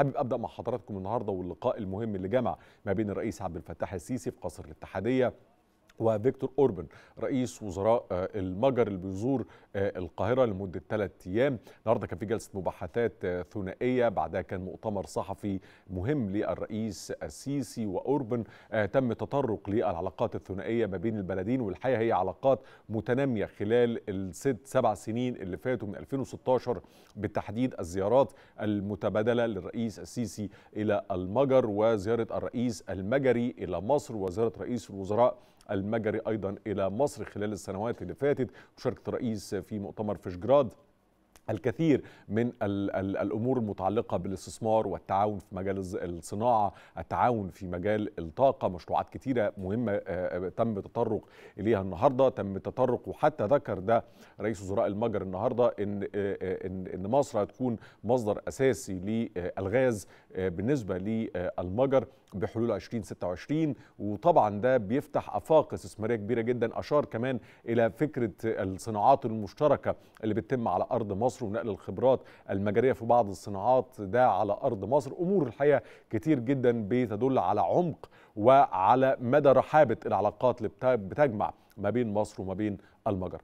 حابب ابدا مع حضراتكم النهارده واللقاء المهم اللي جمع ما بين الرئيس عبد الفتاح السيسي في قصر الاتحاديه وفيكتور أوربن رئيس وزراء آه، المجر اللي بيزور آه، القاهرة لمدة ثلاث أيام النهاردة كان في جلسة مباحثات آه، ثنائية بعدها كان مؤتمر صحفي مهم للرئيس السيسي وأوربن تم تطرق للعلاقات الثنائية ما بين البلدين والحقيقة هي علاقات متنامية خلال الست سبع سنين اللي فاتوا من 2016 بالتحديد الزيارات المتبادلة للرئيس السيسي إلى المجر وزيارة الرئيس المجري إلى مصر وزيارة رئيس الوزراء المجري أيضا إلى مصر خلال السنوات اللي فاتت مشاركه الرئيس في مؤتمر فيشجراد الكثير من الـ الـ الامور المتعلقه بالاستثمار والتعاون في مجال الصناعه، التعاون في مجال الطاقه، مشروعات كثيره مهمه آه، آه، تم التطرق اليها النهارده، تم التطرق وحتى ذكر ده رئيس وزراء المجر النهارده ان آه، ان ان مصر هتكون مصدر اساسي للغاز آه، بالنسبه للمجر بحلول 2026 وطبعا ده بيفتح افاق استثماريه كبيره جدا اشار كمان الى فكره الصناعات المشتركه اللي بتتم على ارض مصر ونقل الخبرات المجريه في بعض الصناعات ده على ارض مصر امور الحقيقه كتير جدا بتدل على عمق وعلى مدى رحابه العلاقات اللي بتجمع ما بين مصر وما بين المجر